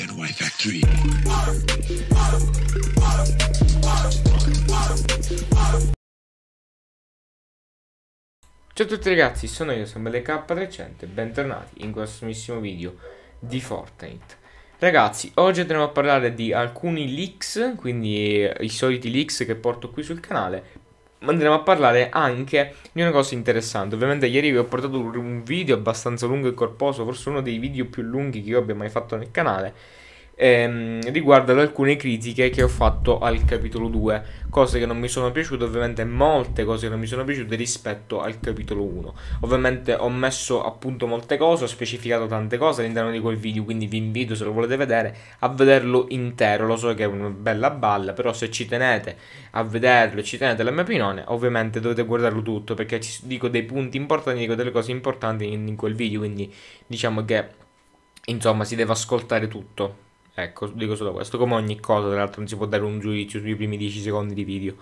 and Y Factory. Ciao a tutti ragazzi, sono io, sono BLK300 e bentornati in questo nuovissimo video di Fortnite. Ragazzi, oggi andremo a parlare di alcuni leaks, quindi i soliti leaks che porto qui sul canale, ma andremo a parlare anche di una cosa interessante. Ovviamente ieri vi ho portato un video abbastanza lungo e corposo, forse uno dei video più lunghi che io abbia mai fatto nel canale ehm, ad alcune critiche che ho fatto al capitolo 2, cose che non mi sono piaciute, ovviamente molte cose che non mi sono piaciute rispetto al capitolo 1. Ovviamente ho messo appunto molte cose, ho specificato tante cose all'interno di quel video, quindi vi invito se lo volete vedere a vederlo intero, lo so che è una bella balla, però se ci tenete a vederlo e ci tenete la mia opinione, ovviamente dovete guardarlo tutto perché ci dico dei punti importanti, dico delle cose importanti in, in quel video, quindi diciamo che insomma si deve ascoltare tutto. Ecco, dico solo questo, come ogni cosa, tra l'altro non si può dare un giudizio sui primi 10 secondi di video.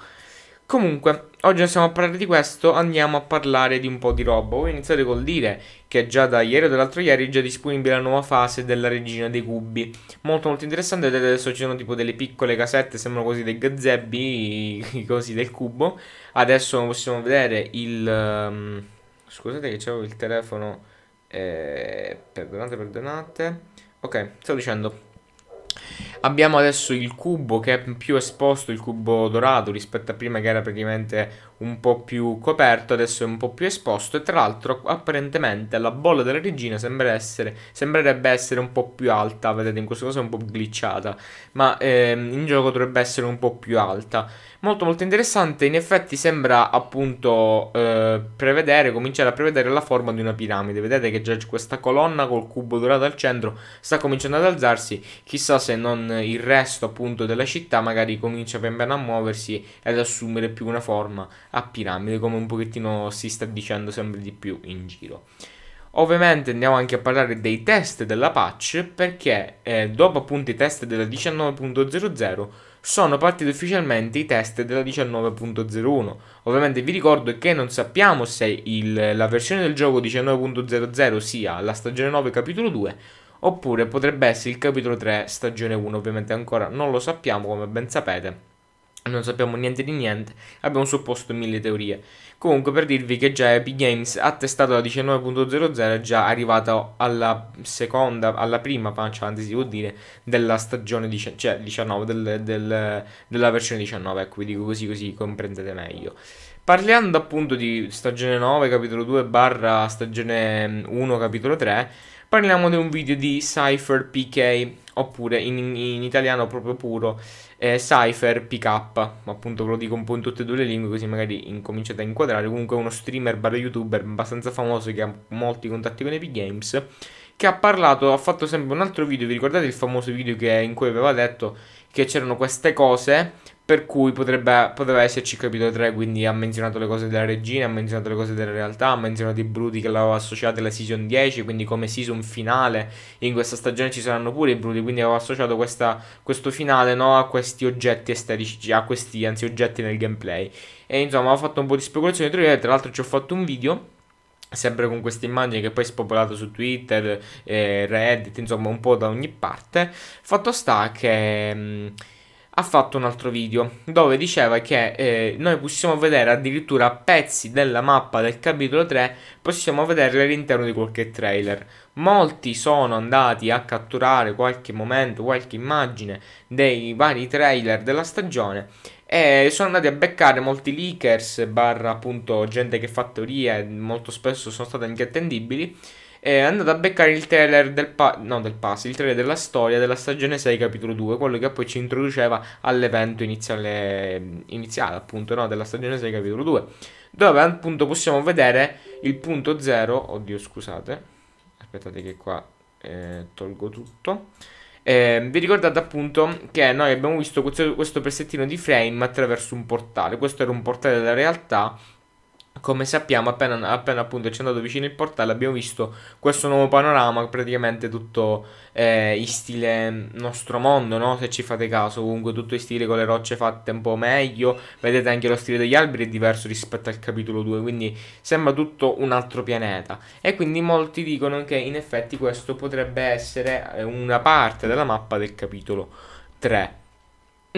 Comunque, oggi non stiamo a parlare di questo, andiamo a parlare di un po' di roba. Voglio iniziare col dire che già da ieri o dall'altro ieri è già disponibile la nuova fase della regina dei cubi. Molto molto interessante, vedete adesso ci sono tipo delle piccole casette, sembrano così dei gazebi, così del cubo. Adesso possiamo vedere il... Um, scusate che c'avevo il telefono... Eh, perdonate, perdonate. Ok, stavo dicendo, Abbiamo adesso il cubo che è più esposto, il cubo dorato rispetto a prima che era praticamente un po' più coperto, adesso è un po' più esposto e tra l'altro apparentemente la bolla della regina sembra essere, sembrerebbe essere un po' più alta, vedete in questo caso è un po' glitchata, ma ehm, in gioco dovrebbe essere un po' più alta. Molto molto interessante, in effetti sembra appunto eh, prevedere, cominciare a prevedere la forma di una piramide, vedete che già questa colonna col cubo dorato al centro sta cominciando ad alzarsi, chissà se non il resto appunto della città magari comincia ben piano a muoversi ed assumere più una forma a piramide, come un pochettino si sta dicendo sempre di più in giro. Ovviamente andiamo anche a parlare dei test della patch perché eh, dopo appunto i test della 19.00 sono partiti ufficialmente i test della 19.01. Ovviamente vi ricordo che non sappiamo se il, la versione del gioco 19.00 sia la stagione 9 capitolo 2 oppure potrebbe essere il capitolo 3 stagione 1, ovviamente ancora non lo sappiamo come ben sapete non sappiamo niente di niente, abbiamo supposto mille teorie. Comunque per dirvi che già Epic Games ha testato la 19.00 è già arrivata alla seconda, alla prima pancia, anzi si può dire, della stagione 19, cioè 19, del, del, della versione 19, ecco vi dico così così comprendete meglio. Parlando appunto di stagione 9 capitolo 2 barra stagione 1 mm, capitolo 3, parliamo di un video di Cypher PK oppure in, in, italiano proprio puro eh, Cypher PK, appunto ve lo dico un po' in tutte e due le lingue così magari incominciate a inquadrare, comunque uno streamer barra youtuber abbastanza famoso che ha molti contatti con Epic Games, che ha parlato, ha fatto sempre un altro video, vi ricordate il famoso video che, in cui aveva detto che c'erano queste cose per cui potrebbe, potrebbe esserci capitolo 3, quindi ha menzionato le cose della regina, ha menzionato le cose della realtà, ha menzionato i Broody che l'aveva associato alla season 10, quindi come season finale in questa stagione ci saranno pure i Broody, quindi aveva associato questa, questo finale no, a questi oggetti estetici, a questi anzi oggetti nel gameplay. E insomma ho fatto un po' di speculazione tra l'altro ci ho fatto un video sempre con queste immagini che poi è spopolata su Twitter, eh, Reddit, insomma un po' da ogni parte. Fatto sta che... Mh, mm, ha fatto un altro video dove diceva che eh, noi possiamo vedere addirittura pezzi della mappa del capitolo 3 possiamo vederli all'interno di qualche trailer molti sono andati a catturare qualche momento qualche immagine dei vari trailer della stagione e sono andati a beccare molti leakers barra appunto gente che fa teorie molto spesso sono stati anche attendibili è andato a beccare il trailer del, pa- no, del pass, il trailer della storia della stagione 6 capitolo 2, quello che poi ci introduceva all'evento iniziale, iniziale appunto no, della stagione 6 capitolo 2, dove appunto possiamo vedere il punto 0, oddio scusate, aspettate che qua eh, tolgo tutto. Eh, vi ricordate appunto che noi abbiamo visto questo, questo pezzettino di frame attraverso un portale. Questo era un portale della realtà come sappiamo appena, appena, appunto ci è andato vicino il portale abbiamo visto questo nuovo panorama praticamente tutto eh, in stile nostro mondo no? se ci fate caso comunque tutto in stile con le rocce fatte un po' meglio vedete anche lo stile degli alberi è diverso rispetto al capitolo 2 quindi sembra tutto un altro pianeta e quindi molti dicono che in effetti questo potrebbe essere eh, una parte della mappa del capitolo 3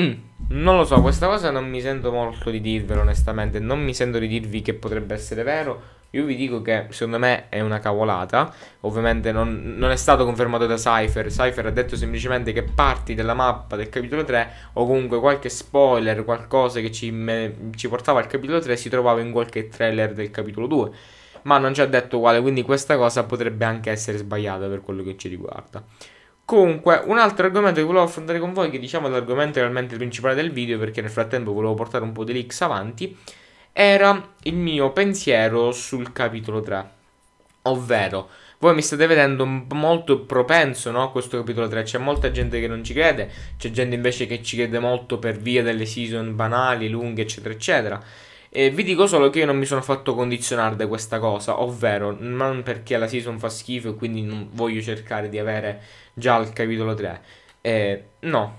Mm. Non lo so, questa cosa non mi sento molto di dirvelo onestamente, non mi sento di dirvi che potrebbe essere vero. Io vi dico che secondo me è una cavolata. Ovviamente non, non è stato confermato da Cypher. Cypher ha detto semplicemente che parti della mappa del capitolo 3 o comunque qualche spoiler, qualcosa che ci, me, ci portava al capitolo 3 si trovava in qualche trailer del capitolo 2. Ma non ci ha detto quale, quindi questa cosa potrebbe anche essere sbagliata per quello che ci riguarda. Comunque, un altro argomento che volevo affrontare con voi, che diciamo è l'argomento realmente principale del video, perché nel frattempo volevo portare un po' di leaks avanti, era il mio pensiero sul capitolo 3. Ovvero, voi mi state vedendo molto propenso no, a questo capitolo 3. C'è molta gente che non ci crede, c'è gente invece che ci crede molto per via delle season banali, lunghe, eccetera, eccetera. E vi dico solo che io non mi sono fatto condizionare da questa cosa, ovvero non perché la season fa schifo e quindi non voglio cercare di avere già il capitolo 3. Eh, no,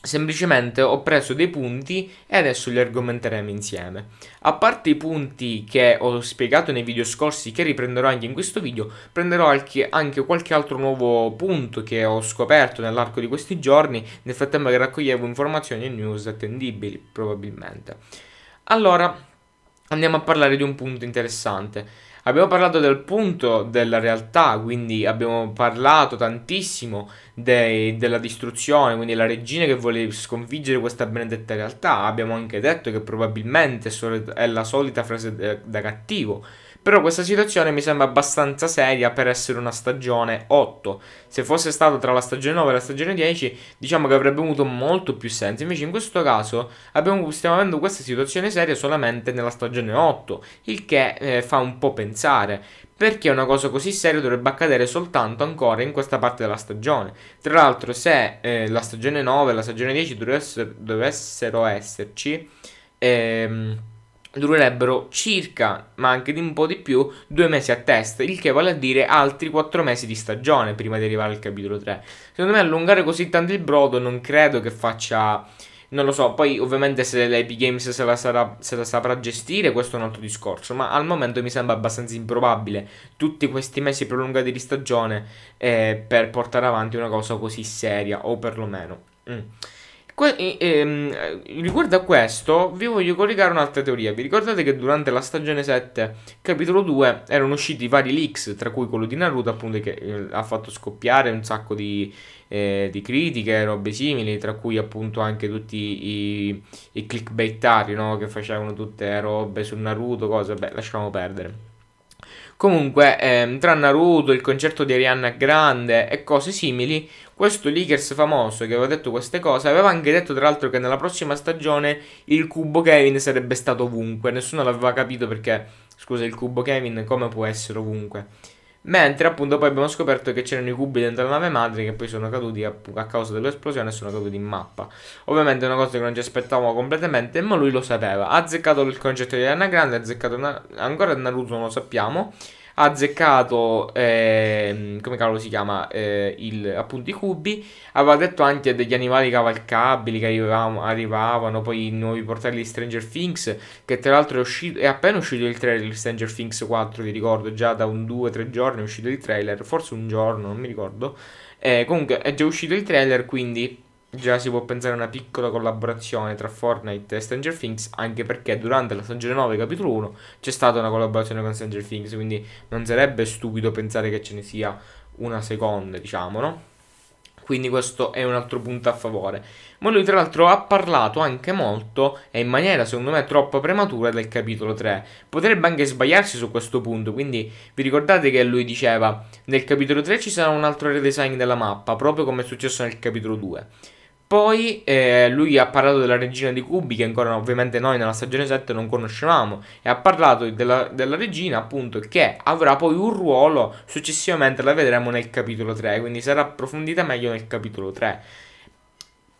semplicemente ho preso dei punti e adesso li argomenteremo insieme. A parte i punti che ho spiegato nei video scorsi, che riprenderò anche in questo video, prenderò anche, qualche altro nuovo punto che ho scoperto nell'arco di questi giorni, nel frattempo che raccoglievo informazioni e news attendibili, probabilmente. Allora, andiamo a parlare di un punto interessante. Abbiamo parlato del punto della realtà, quindi abbiamo parlato tantissimo dei, della distruzione, quindi la regina che vuole sconfiggere questa benedetta realtà. Abbiamo anche detto che probabilmente è la solita frase eh, da cattivo però questa situazione mi sembra abbastanza seria per essere una stagione 8. Se fosse stato tra la stagione 9 e la stagione 10, diciamo che avrebbe avuto molto più senso. Invece in questo caso abbiamo, stiamo avendo questa situazione seria solamente nella stagione 8, il che eh, fa un po' pensare perché una cosa così seria dovrebbe accadere soltanto ancora in questa parte della stagione. Tra l'altro, se eh, la stagione 9 e la stagione 10 dovessero, dovessero esserci, ehm, durerebbero circa, ma anche di un po' di più, due mesi a testa, il che vale a dire altri quattro mesi di stagione prima di arrivare al capitolo 3. Secondo me allungare così tanto il brodo non credo che faccia... Non lo so, poi ovviamente se l'Epic Games se la, sarà, se la saprà gestire questo è un altro discorso, ma al momento mi sembra abbastanza improbabile tutti questi mesi prolungati di stagione eh, per portare avanti una cosa così seria, o perlomeno. Mm. Que- e, ehm, riguardo a questo, vi voglio collegare un'altra teoria. Vi ricordate che durante la stagione 7, capitolo 2, erano usciti vari leaks, tra cui quello di Naruto, appunto, che eh, ha fatto scoppiare un sacco di, eh, di critiche, robe simili, tra cui appunto anche tutti i, i clickbaitari no? che facevano tutte robe su Naruto, cose, beh, lasciamo perdere. Comunque, ehm, tra Naruto, il concerto di Arianna Grande e cose simili, questo Lakers famoso che aveva detto queste cose aveva anche detto tra l'altro che nella prossima stagione il cubo Kevin sarebbe stato ovunque. Nessuno l'aveva capito perché, scusa, il cubo Kevin come può essere ovunque. Mentre appunto poi abbiamo scoperto che c'erano i cubi dentro la nave madre che poi sono caduti a, a causa dell'esplosione e sono caduti in mappa. Ovviamente è una cosa che non ci aspettavamo completamente, ma lui lo sapeva. Ha azzeccato il concetto di Anna Grande, ha azzeccato una... ancora Naruto non lo sappiamo ha azzeccato, eh, come cavolo si chiama, eh, il, appunto i cubi, aveva detto anche degli animali cavalcabili che arrivavano, arrivavano poi i nuovi portali di Stranger Things, che tra l'altro è, uscito, è appena uscito il trailer di Stranger Things 4, vi ricordo, già da un 2-3 giorni è uscito il trailer, forse un giorno, non mi ricordo, eh, comunque è già uscito il trailer, quindi già si può pensare a una piccola collaborazione tra Fortnite e Stranger Things, anche perché durante la stagione 9, capitolo 1, c'è stata una collaborazione con Stranger Things, quindi non sarebbe stupido pensare che ce ne sia una seconda, diciamo, no? Quindi questo è un altro punto a favore. Ma lui tra l'altro ha parlato anche molto e in maniera secondo me troppo prematura del capitolo 3. Potrebbe anche sbagliarsi su questo punto, quindi vi ricordate che lui diceva nel capitolo 3 ci sarà un altro redesign della mappa, proprio come è successo nel capitolo 2. Poi eh, lui ha parlato della regina di Cubi, che ancora ovviamente noi nella stagione 7 non conoscevamo, e ha parlato della, della, regina appunto che avrà poi un ruolo successivamente, la vedremo nel capitolo 3, quindi sarà approfondita meglio nel capitolo 3.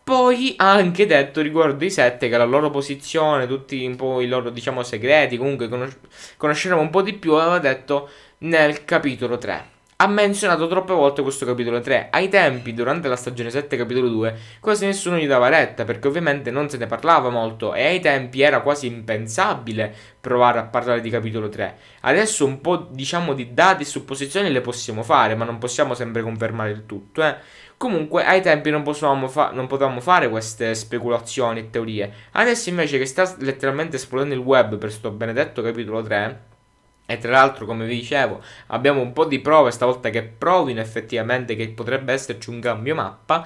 Poi ha anche detto riguardo i sette che la loro posizione, tutti un po' i loro diciamo segreti, comunque conos- conosceremo un po' di più, aveva detto nel capitolo 3 ha menzionato troppe volte questo capitolo 3. Ai tempi, durante la stagione 7, capitolo 2, quasi nessuno gli dava retta, perché ovviamente non se ne parlava molto e ai tempi era quasi impensabile provare a parlare di capitolo 3. Adesso un po', diciamo, di dati e supposizioni le possiamo fare, ma non possiamo sempre confermare il tutto, eh. Comunque ai tempi non, fa non potevamo fare queste speculazioni e teorie. Adesso invece che sta letteralmente esplodendo il web per sto benedetto capitolo 3, e tra l'altro, come vi dicevo, abbiamo un po' di prove stavolta che provino effettivamente che potrebbe esserci un cambio mappa.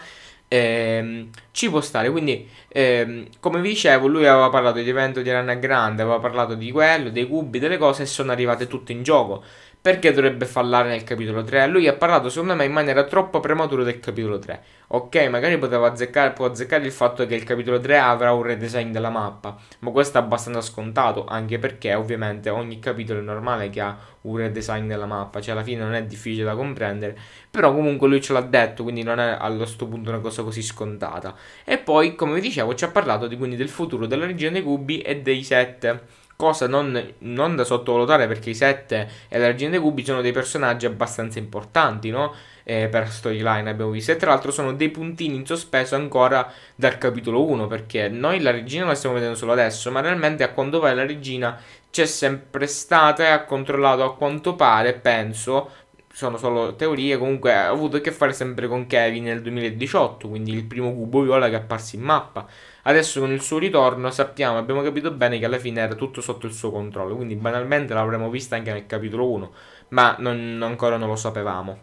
Ehm, ci può stare quindi ehm, come vi dicevo lui aveva parlato di evento di Rana Grande aveva parlato di quello dei cubi delle cose e sono arrivate tutte in gioco perché dovrebbe fallare nel capitolo 3? Lui ha parlato secondo me in maniera troppo prematura del capitolo 3. Ok, magari poteva azzeccare, può azzeccare il fatto che il capitolo 3 avrà un redesign della mappa, ma questo è abbastanza scontato, anche perché ovviamente ogni capitolo è normale che ha un redesign della mappa, cioè alla fine non è difficile da comprendere, però comunque lui ce l'ha detto, quindi non è allo sto punto una cosa così scontata. E poi, come vi dicevo, ci ha parlato di, quindi del futuro della regione dei Cubi e dei 7 cosa non, non da sottovalutare perché i 7 e la regina dei cubi sono dei personaggi abbastanza importanti, no? Eh, per storyline abbiamo visto e tra l'altro sono dei puntini in sospeso ancora dal capitolo 1 perché noi la regina la stiamo vedendo solo adesso ma realmente a quanto pare la regina c'è sempre stata e ha controllato a quanto pare penso sono solo teorie, comunque ha avuto a che fare sempre con Kevin nel 2018, quindi il primo cubo viola che è apparso in mappa. Adesso con il suo ritorno sappiamo, abbiamo capito bene che alla fine era tutto sotto il suo controllo, quindi banalmente l'avremmo vista anche nel capitolo 1, ma non, ancora non lo sapevamo.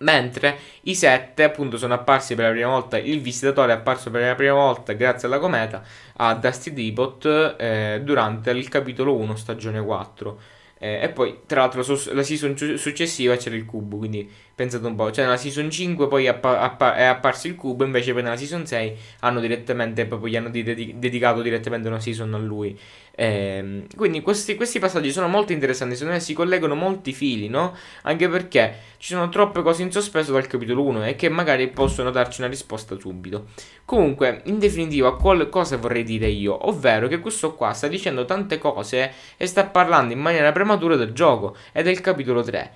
Mentre i sette appunto sono apparsi per la prima volta, il visitatore è apparso per la prima volta grazie alla cometa a Dusty Depot eh, durante il capitolo 1 stagione 4 eh, e poi, tra l'altro, la, la season successiva c'era il cubo, quindi Pensate un po', cioè nella season 5 poi appa appa è apparso il cubo, invece poi nella season 6 hanno direttamente, proprio gli hanno ded dedicato direttamente una season a lui. Eh, quindi questi, questi, passaggi sono molto interessanti, secondo me si collegano molti fili, no? Anche perché ci sono troppe cose in sospeso dal capitolo 1 e che magari possono darci una risposta subito. Comunque, in definitiva, qual- cosa vorrei dire io? Ovvero che questo qua sta dicendo tante cose e sta parlando in maniera prematura del gioco e del capitolo 3.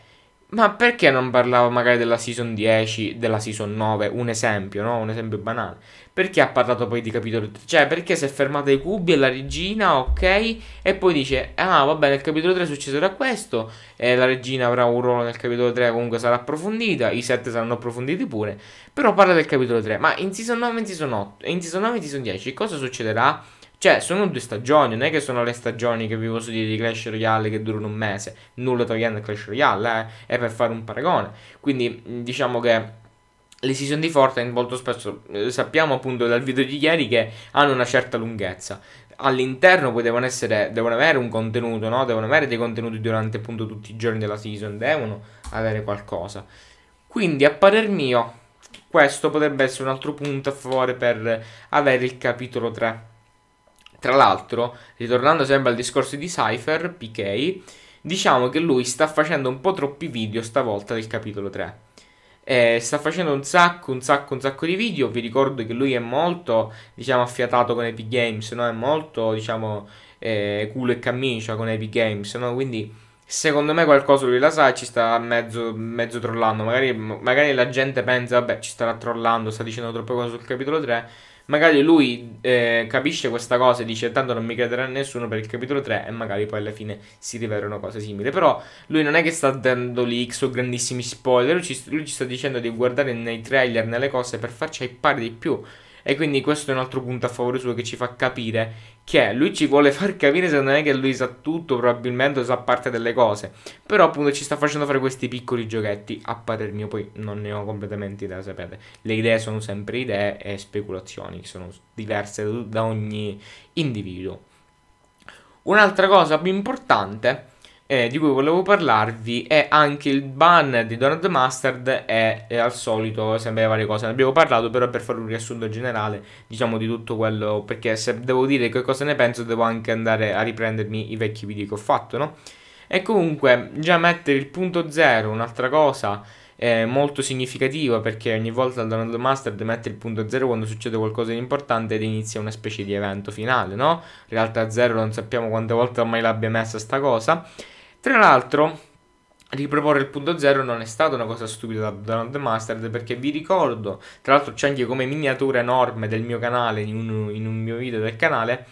Ma perché non parlavo magari della season 10, della season 9? Un esempio, no? Un esempio banale. Perché ha parlato poi di capitolo 3? Cioè, perché si è fermata ai cubi e la regina, ok? E poi dice, ah, vabbè, nel capitolo 3 succederà questo. E la regina avrà un ruolo nel capitolo 3, comunque sarà approfondita. I 7 saranno approfonditi pure. Però parla del capitolo 3. Ma in season 9 e in season 8, in season 9 e in season 10, cosa succederà? Cioè, sono due stagioni, non è che sono le stagioni che vi posso dire di Clash Royale che durano un mese, nulla togliendo Clash Royale, eh, è per fare un paragone. Quindi mm, diciamo che le season di Fortnite molto spesso eh, sappiamo appunto dal video di ieri che hanno una certa lunghezza. All'interno poi devono, essere, devono avere un contenuto, no? Devono avere dei contenuti durante appunto tutti i giorni della season, devono avere qualcosa. Quindi a parer mio questo potrebbe essere un altro punto a favore per avere il capitolo 3 tra l'altro, ritornando sempre al discorso di Cypher, PK, diciamo che lui sta facendo un po' troppi video stavolta del capitolo 3. Eh, sta facendo un sacco, un sacco, un sacco di video. Vi ricordo che lui è molto, diciamo, affiatato con Epic Games, no? È molto, diciamo, eh, culo e camicia con Epic Games, no? Quindi, secondo me qualcosa lui la sa e ci sta mezzo, mezzo trollando. Magari, magari la gente pensa, vabbè, ci starà trollando, sta dicendo troppe cose sul capitolo 3 magari lui eh, capisce questa cosa e dice tanto non mi crederà nessuno per il capitolo 3 e magari poi alla fine si rivela una cosa simile. Però lui non è che sta dando leaks o grandissimi spoiler, lui ci, lui ci sta dicendo di guardare nei trailer, nelle cose per farci hypare di più. E quindi questo è un altro punto a favore suo che ci fa capire che lui ci vuole far capire secondo me che lui sa tutto, probabilmente sa parte delle cose. Però appunto ci sta facendo fare questi piccoli giochetti a parer mio, poi non ne ho completamente idea, sapete. Le idee sono sempre idee e speculazioni, sono diverse da ogni individuo. Un'altra cosa più importante eh, di cui volevo parlarvi è anche il ban di Donald Mustard e al solito sempre varie cose. Ne abbiamo parlato però per fare un riassunto generale diciamo di tutto quello perché se devo dire che cosa ne penso devo anche andare a riprendermi i vecchi video che ho fatto no? E comunque già mettere il punto zero, un'altra cosa eh, molto significativa perché ogni volta il Donald Mustard mette il punto zero quando succede qualcosa di importante ed inizia una specie di evento finale, no? In Realtà zero non sappiamo quante volte ormai l'abbia messa sta cosa. Tra l'altro, riproporre il punto zero non è stata una cosa stupida da Not Mastered perché vi ricordo, tra l'altro c'è anche come miniatura enorme del mio canale, in un, in un mio video del canale,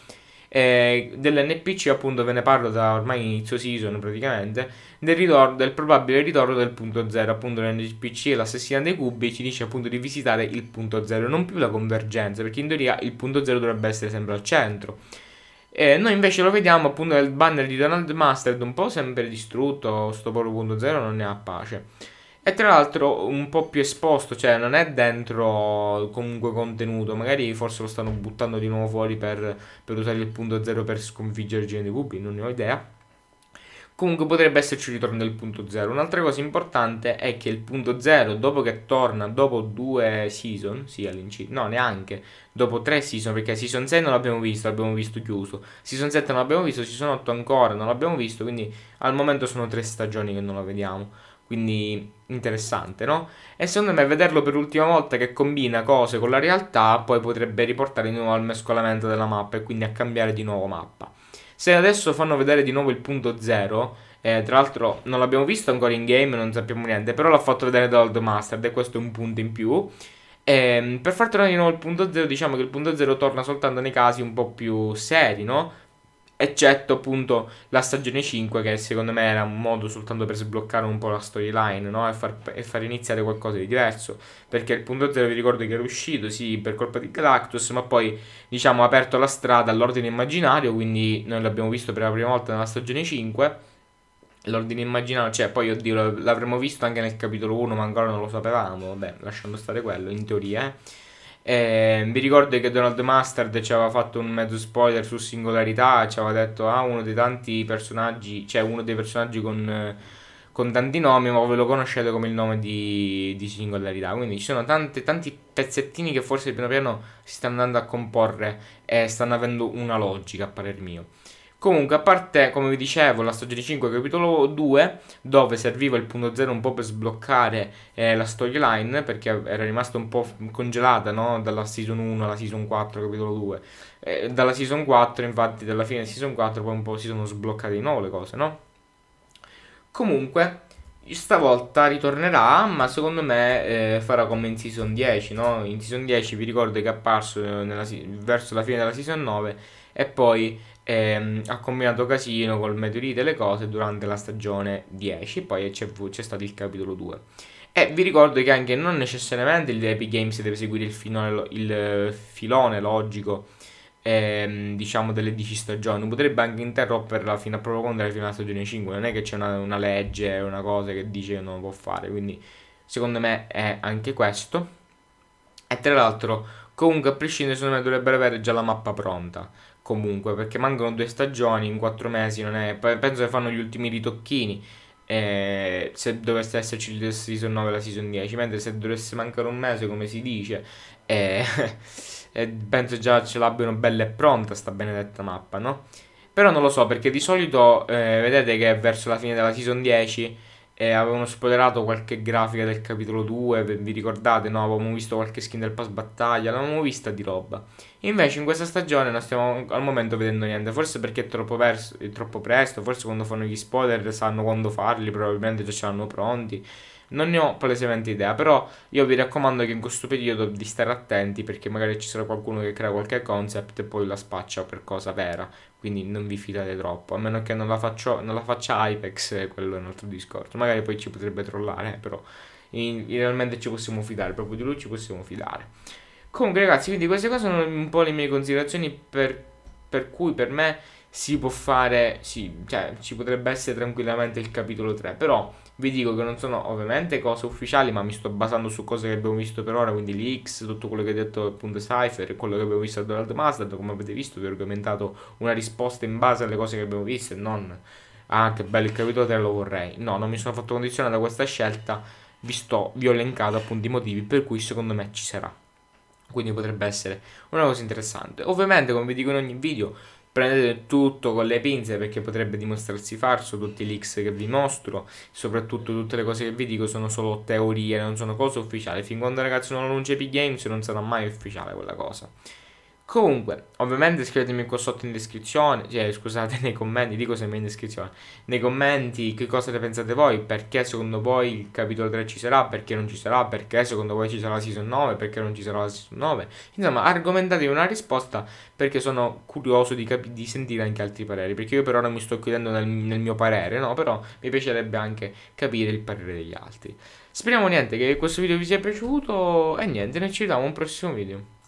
eh, dell'NPC appunto ve ne parlo da ormai inizio season praticamente del, ritorno, del probabile ritorno del punto zero appunto l'NPC e l'assassina dei cubi ci dice appunto di visitare il punto zero non più la convergenza perché in teoria il punto zero dovrebbe essere sempre al centro eh, noi invece lo vediamo appunto nel banner di Donald Mustard, un po' sempre distrutto, sto Polo non ne ha pace. E tra l'altro un po' più esposto, cioè non è dentro comunque contenuto, magari forse lo stanno buttando di nuovo fuori per, per usare il punto zero per sconfiggere il genio di Gubbi, non ne ho idea. Comunque potrebbe esserci un ritorno del punto zero. Un'altra cosa importante è che il punto zero, dopo che torna, dopo due season, sì all'incirca, no neanche, dopo tre season, perché season 6 non l'abbiamo visto, l'abbiamo visto chiuso, season 7 non l'abbiamo visto, season 8 ancora non l'abbiamo visto, quindi al momento sono tre stagioni che non la vediamo. Quindi interessante, no? E secondo me vederlo per l'ultima volta che combina cose con la realtà poi potrebbe riportare di nuovo al mescolamento della mappa e quindi a cambiare di nuovo mappa. Se adesso fanno vedere di nuovo il punto 0, eh, tra l'altro non l'abbiamo visto ancora in game, non sappiamo niente, però l'ha fatto vedere da Master e questo è un punto in più. Eh, per far tornare di nuovo il punto 0, diciamo che il punto 0 torna soltanto nei casi un po' più seri, no? eccetto appunto la stagione 5 che secondo me era un modo soltanto per sbloccare un po' la storyline no? e, far, e, far, iniziare qualcosa di diverso perché il punto 0 vi ricordo che era uscito sì per colpa di Galactus ma poi diciamo ha aperto la strada all'ordine immaginario quindi noi l'abbiamo visto per la prima volta nella stagione 5 l'ordine immaginario cioè poi oddio l'avremmo visto anche nel capitolo 1 ma ancora non lo sapevamo vabbè lasciando stare quello in teoria eh eh, mi ricordo che Donald Mustard ci aveva fatto un mezzo spoiler su Singolarità, ci aveva detto, ah, uno dei tanti personaggi, cioè uno dei personaggi con, con tanti nomi, ma ve lo conoscete come il nome di, di Singolarità. Quindi ci sono tante, tanti pezzettini che forse piano piano si stanno andando a comporre e stanno avendo una logica, a parer mio. Comunque, a parte, come vi dicevo, la stagione 5, capitolo 2, dove serviva il punto 0 un po' per sbloccare eh, la storyline, perché era rimasta un po' congelata, no? Dalla season 1 alla season 4, capitolo 2. Eh, dalla season 4, infatti, dalla fine della season 4, poi un po' si sono sbloccate di nuovo le cose, no? Comunque, stavolta ritornerà, ma secondo me eh, farà come in season 10, no? In season 10 vi ricordo che è apparso eh, nella, verso la fine della season 9 e poi ehm, ha combinato casino col meteorite e le cose durante la stagione 10, poi c'è, c'è stato il capitolo 2. E vi ricordo che anche non necessariamente l'Epic Games deve seguire il, finone, il filone logico ehm, diciamo delle 10 stagioni, potrebbe anche interromperla fino a proprio quando è fino alla stagione 5, non è che c'è una, una legge, una cosa che dice che non può fare, quindi secondo me è anche questo. E tra l'altro, comunque a prescindere, secondo me dovrebbero avere già la mappa pronta comunque perché mancano due stagioni in quattro mesi non è penso che fanno gli ultimi ritocchini eh, se dovesse esserci la season 9 e la season 10 mentre se dovesse mancare un mese come si dice eh, eh, penso già ce l'abbiano bella e pronta sta benedetta mappa no? però non lo so perché di solito eh, vedete che verso la fine della season 10 e avevano spoilerato qualche grafica del capitolo 2, vi ricordate, no? Avevamo visto qualche skin del pass battaglia, l'avevamo vista di roba. Invece in questa stagione non stiamo al momento vedendo niente, forse perché è troppo, perso, è troppo presto, forse quando fanno gli spoiler sanno quando farli, probabilmente già ce l'hanno pronti. Non ne ho palesemente idea, però io vi raccomando che in questo periodo di stare attenti perché magari ci sarà qualcuno che crea qualche concept e poi la spaccia per cosa vera quindi non vi fidate troppo, a meno che non la, faccio, non la faccia Apex, quello è un altro discorso, magari poi ci potrebbe trollare, però in, realmente ci possiamo fidare, proprio di lui ci possiamo fidare. Comunque ragazzi, quindi queste cose sono un po' le mie considerazioni per, per cui per me si può fare, sì, cioè ci potrebbe essere tranquillamente il capitolo 3, però vi dico che non sono ovviamente cose ufficiali, ma mi sto basando su cose che abbiamo visto per ora, quindi l'X, tutto quello che ha detto appunto Cypher, quello che abbiamo visto a Donald Mustard, come avete visto vi ho argomentato una risposta in base alle cose che abbiamo visto e non ah che bello il capitolo 3 lo vorrei. No, non mi sono fatto condizionare da questa scelta, vi, sto, vi ho elencato appunto i motivi per cui secondo me ci sarà. Quindi potrebbe essere una cosa interessante. Ovviamente, come vi dico in ogni video, prendete tutto con le pinze perché potrebbe dimostrarsi falso, tutti i leaks che vi mostro, soprattutto tutte le cose che vi dico sono solo teorie, non sono cose ufficiali, fin quando ragazzi non annuncia Epic Games non sarà mai ufficiale quella cosa. Comunque, ovviamente scrivetemi qua sotto in descrizione, cioè scusate nei commenti, dico sempre in descrizione, nei commenti che cosa ne pensate voi, perché secondo voi il capitolo 3 ci sarà, perché non ci sarà, perché secondo voi ci sarà la season 9, perché non ci sarà la season 9, insomma argomentatevi una risposta perché sono curioso di, cap- di sentire anche altri pareri, perché io per ora mi sto chiudendo nel, nel mio parere, no? Però mi piacerebbe anche capire il parere degli altri. Speriamo niente che questo video vi sia piaciuto e niente, noi ci vediamo in un prossimo video.